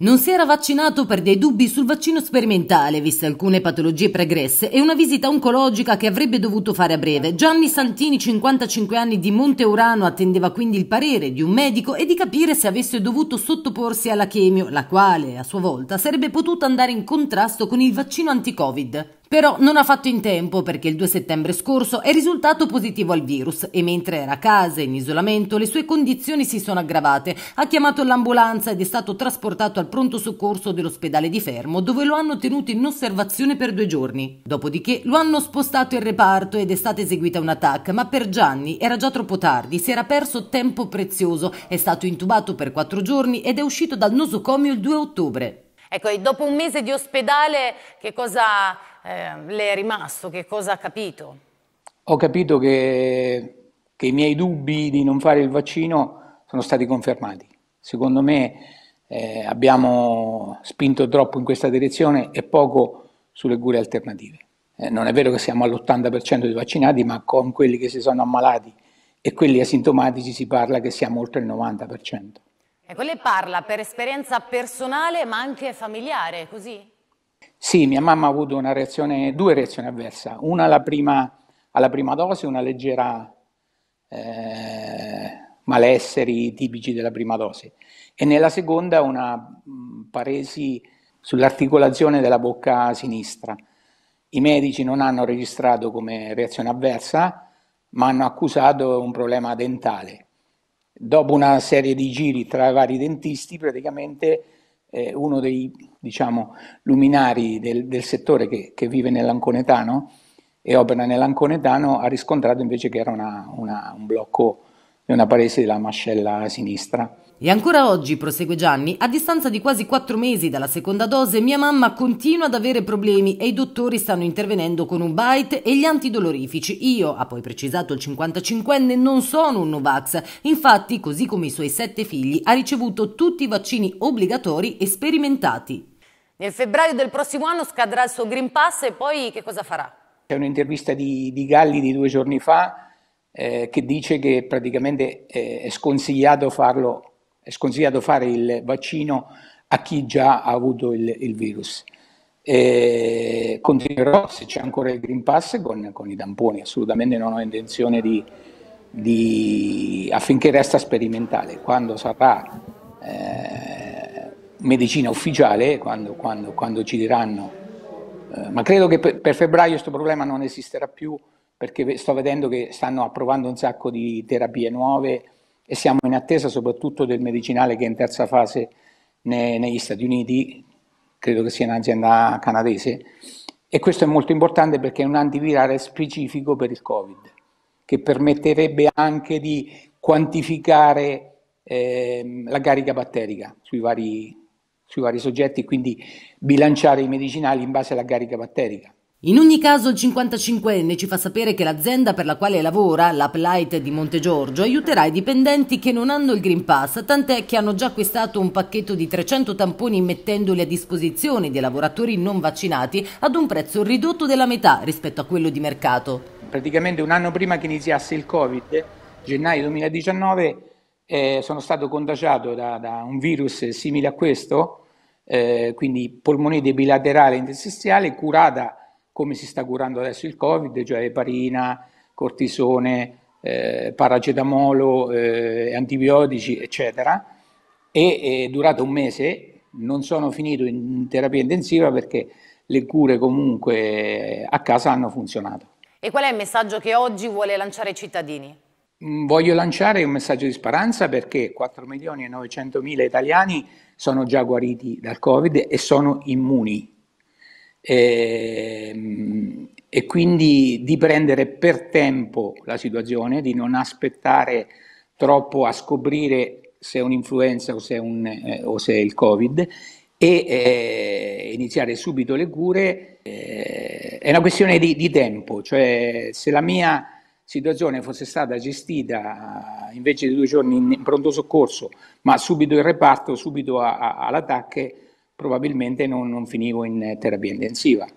Non si era vaccinato per dei dubbi sul vaccino sperimentale, viste alcune patologie pregresse, e una visita oncologica che avrebbe dovuto fare a breve. Gianni Santini, 55 anni di Monte Urano, attendeva quindi il parere di un medico e di capire se avesse dovuto sottoporsi alla chemio, la quale, a sua volta, sarebbe potuta andare in contrasto con il vaccino anti-Covid. Però non ha fatto in tempo perché il 2 settembre scorso è risultato positivo al virus e mentre era a casa in isolamento le sue condizioni si sono aggravate. Ha chiamato l'ambulanza ed è stato trasportato al pronto soccorso dell'ospedale di Fermo dove lo hanno tenuto in osservazione per due giorni. Dopodiché lo hanno spostato in reparto ed è stata eseguita un'attacca, ma per Gianni era già troppo tardi, si era perso tempo prezioso, è stato intubato per quattro giorni ed è uscito dal nosocomio il 2 ottobre. Ecco, e dopo un mese di ospedale che cosa eh, le è rimasto? Che cosa ha capito? Ho capito che, che i miei dubbi di non fare il vaccino sono stati confermati. Secondo me eh, abbiamo spinto troppo in questa direzione e poco sulle cure alternative. Eh, non è vero che siamo all'80% dei vaccinati, ma con quelli che si sono ammalati e quelli asintomatici si parla che siamo oltre il 90%. Ecco, lei parla per esperienza personale ma anche familiare, così? Sì, mia mamma ha avuto reazione, due reazioni avverse, una alla prima, alla prima dose, una leggera eh, malesseri tipici della prima dose e nella seconda una paresi sull'articolazione della bocca sinistra. I medici non hanno registrato come reazione avversa, ma hanno accusato un problema dentale. Dopo una serie di giri tra i vari dentisti, praticamente eh, uno dei diciamo, luminari del, del settore che, che, vive nell'Anconetano e opera nell'Anconetano, ha riscontrato invece che era una, una, un blocco è una parese della mascella sinistra. E ancora oggi, prosegue Gianni, a distanza di quasi quattro mesi dalla seconda dose, mia mamma continua ad avere problemi e i dottori stanno intervenendo con un bite e gli antidolorifici. Io, ha poi precisato il 55enne, non sono un Novax. Infatti, così come i suoi sette figli, ha ricevuto tutti i vaccini obbligatori e sperimentati. Nel febbraio del prossimo anno scadrà il suo Green Pass e poi che cosa farà? C'è un'intervista di, di Galli di due giorni fa eh, che dice che praticamente eh, è, sconsigliato farlo, è sconsigliato fare il vaccino a chi già ha avuto il, il virus. E eh, continuerò se c'è ancora il Green Pass con, con i tamponi, assolutamente non ho intenzione di, di, affinché resta sperimentale. Quando sarà eh, medicina ufficiale, quando, quando, quando ci diranno, eh, ma credo che per, per febbraio questo problema non esisterà più perché sto vedendo che stanno approvando un sacco di terapie nuove e siamo in attesa soprattutto del medicinale che è in terza fase ne, negli Stati Uniti, credo che sia un'azienda canadese, e questo è molto importante perché è un antivirale specifico per il Covid, che permetterebbe anche di quantificare eh, la carica batterica sui vari, sui vari soggetti, quindi bilanciare i medicinali in base alla carica batterica. In ogni caso il 55enne ci fa sapere che l'azienda per la quale lavora, l'Uplight di Montegiorgio, aiuterà i dipendenti che non hanno il Green Pass, tant'è che hanno già acquistato un pacchetto di 300 tamponi mettendoli a disposizione dei lavoratori non vaccinati ad un prezzo ridotto della metà rispetto a quello di mercato. Praticamente un anno prima che iniziasse il Covid, gennaio 2019, eh, sono stato contagiato da, da un virus simile a questo, eh, quindi polmonite bilaterale e interstiziale curata come si sta curando adesso il Covid, cioè eparina, cortisone, eh, paracetamolo, eh, antibiotici, eccetera. E è durato un mese, non sono finito in terapia intensiva perché le cure comunque a casa hanno funzionato. E qual è il messaggio che oggi vuole lanciare ai cittadini? Mm, voglio lanciare un messaggio di speranza perché 4 milioni e 900 mila italiani sono già guariti dal Covid e sono immuni e, ehm, e quindi di prendere per tempo la situazione, di non aspettare troppo a scoprire se è un'influenza o se è, un, eh, o se è il Covid e eh, iniziare subito le cure eh, è una questione di, di, tempo, cioè se la mia situazione fosse stata gestita invece di due giorni in pronto soccorso, ma subito in reparto, subito all'attacco, probabilmente non, non finivo in terapia intensiva.